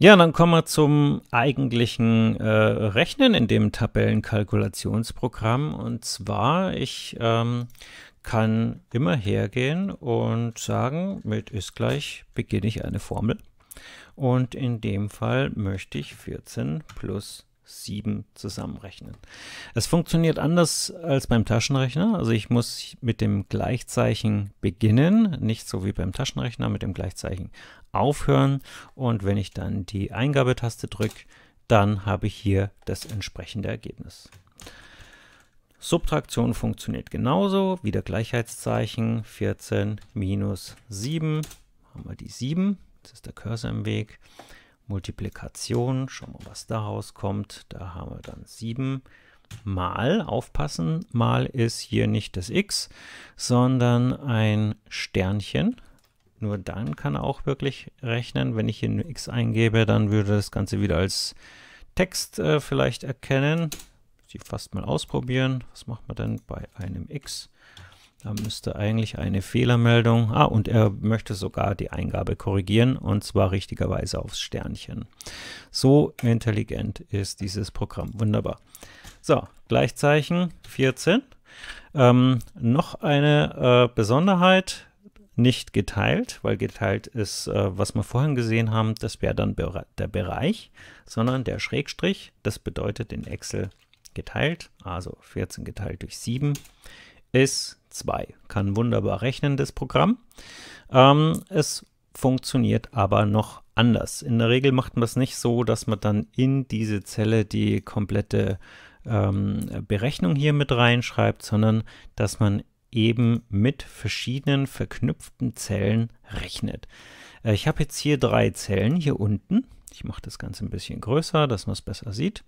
Ja, dann kommen wir zum eigentlichen äh, Rechnen in dem Tabellenkalkulationsprogramm. Und zwar, ich ähm, kann immer hergehen und sagen, mit ist gleich beginne ich eine Formel. Und in dem Fall möchte ich 14 plus 7 zusammenrechnen. Es funktioniert anders als beim Taschenrechner. Also ich muss mit dem Gleichzeichen beginnen, nicht so wie beim Taschenrechner mit dem Gleichzeichen aufhören. Und wenn ich dann die Eingabetaste drücke, dann habe ich hier das entsprechende Ergebnis. Subtraktion funktioniert genauso, wieder Gleichheitszeichen 14 minus 7, haben wir die 7, jetzt ist der Cursor im Weg. Multiplikation, schauen wir, mal, was da rauskommt, da haben wir dann 7 mal, aufpassen, mal ist hier nicht das x, sondern ein Sternchen, nur dann kann er auch wirklich rechnen. Wenn ich hier nur x eingebe, dann würde das Ganze wieder als Text äh, vielleicht erkennen. Sie fast mal ausprobieren. Was macht man denn bei einem x? Da müsste eigentlich eine Fehlermeldung. Ah, und er möchte sogar die Eingabe korrigieren und zwar richtigerweise aufs Sternchen. So intelligent ist dieses Programm. Wunderbar. So, Gleichzeichen 14. Ähm, noch eine äh, Besonderheit nicht geteilt, weil geteilt ist, äh, was wir vorhin gesehen haben, das wäre dann der Bereich, sondern der Schrägstrich, das bedeutet in Excel geteilt, also 14 geteilt durch 7 ist 2. Kann wunderbar rechnen, das Programm. Ähm, es funktioniert aber noch anders. In der Regel macht man es nicht so, dass man dann in diese Zelle die komplette ähm, Berechnung hier mit reinschreibt, sondern dass man eben mit verschiedenen verknüpften Zellen rechnet. Äh, ich habe jetzt hier drei Zellen hier unten. Ich mache das Ganze ein bisschen größer, dass man es besser sieht.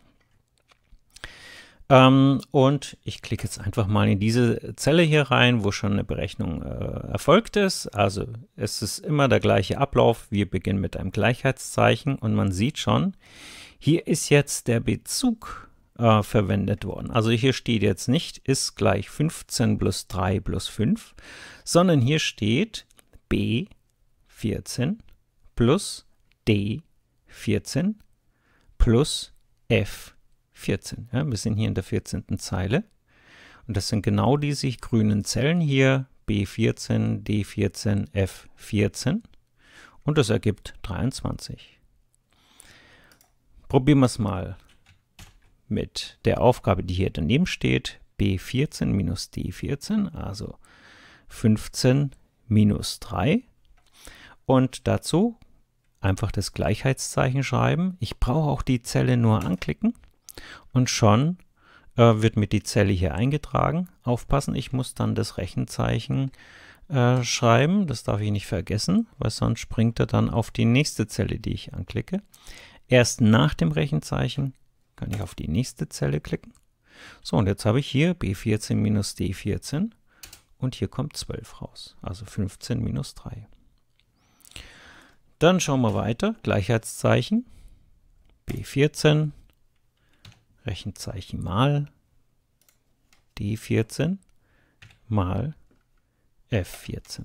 Ähm, und ich klicke jetzt einfach mal in diese Zelle hier rein, wo schon eine Berechnung äh, erfolgt ist. Also es ist immer der gleiche Ablauf. Wir beginnen mit einem Gleichheitszeichen und man sieht schon, hier ist jetzt der Bezug äh, verwendet worden. Also hier steht jetzt nicht ist gleich 15 plus 3 plus 5, sondern hier steht b 14 plus d 14 plus f 14. Ja, wir sind hier in der 14. Zeile. Und das sind genau diese grünen Zellen hier, B14, D14, F14. Und das ergibt 23. Probieren wir es mal mit der Aufgabe, die hier daneben steht, b14 minus d14, also 15 minus 3. Und dazu einfach das Gleichheitszeichen schreiben. Ich brauche auch die Zelle nur anklicken und schon äh, wird mir die Zelle hier eingetragen. Aufpassen, ich muss dann das Rechenzeichen äh, schreiben. Das darf ich nicht vergessen, weil sonst springt er dann auf die nächste Zelle, die ich anklicke. Erst nach dem Rechenzeichen kann ich auf die nächste Zelle klicken. So, und jetzt habe ich hier B14 minus D14 und hier kommt 12 raus, also 15 minus 3. Dann schauen wir weiter, Gleichheitszeichen, B14, Rechenzeichen mal D14 mal F14.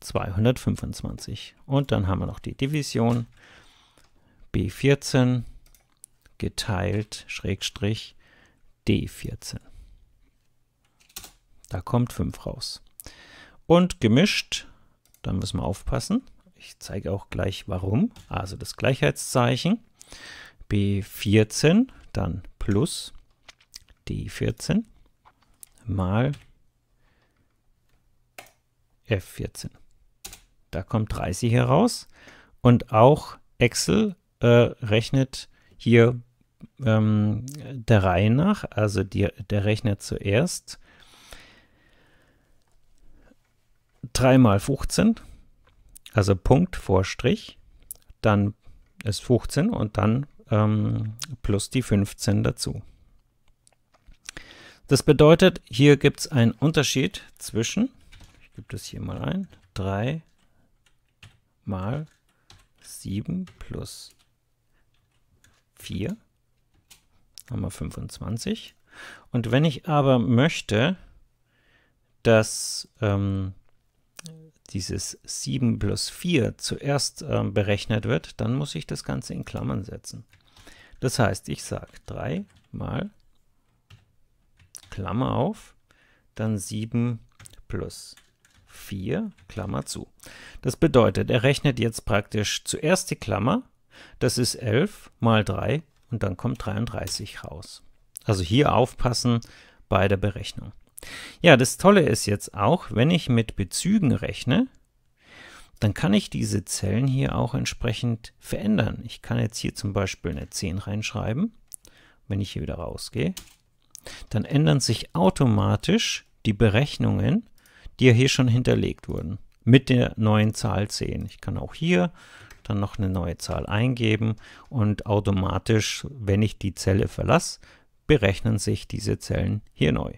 225. Und dann haben wir noch die Division B14 geteilt, Schrägstrich, D14. Da kommt 5 raus. Und gemischt, da müssen wir aufpassen. Ich zeige auch gleich warum. Also das Gleichheitszeichen B14, dann plus D14 mal F14. Da kommt 30 heraus. Und auch Excel äh, rechnet hier ähm, der Reihe nach, also die, der rechnet zuerst 3 mal 15, also Punkt vor Strich, dann ist 15 und dann ähm, plus die 15 dazu. Das bedeutet, hier gibt es einen Unterschied zwischen, ich gebe das hier mal ein, 3 mal 7 plus 4 haben wir 25. Und wenn ich aber möchte, dass ähm, dieses 7 plus 4 zuerst ähm, berechnet wird, dann muss ich das Ganze in Klammern setzen. Das heißt, ich sage 3 mal Klammer auf, dann 7 plus 4, Klammer zu. Das bedeutet, er rechnet jetzt praktisch zuerst die Klammer, das ist 11 mal 3 und dann kommt 33 raus. Also hier aufpassen bei der Berechnung. Ja, das Tolle ist jetzt auch, wenn ich mit Bezügen rechne, dann kann ich diese Zellen hier auch entsprechend verändern. Ich kann jetzt hier zum Beispiel eine 10 reinschreiben. Wenn ich hier wieder rausgehe, dann ändern sich automatisch die Berechnungen, die ja hier schon hinterlegt wurden, mit der neuen Zahl 10. Ich kann auch hier dann noch eine neue Zahl eingeben und automatisch, wenn ich die Zelle verlasse, berechnen sich diese Zellen hier neu.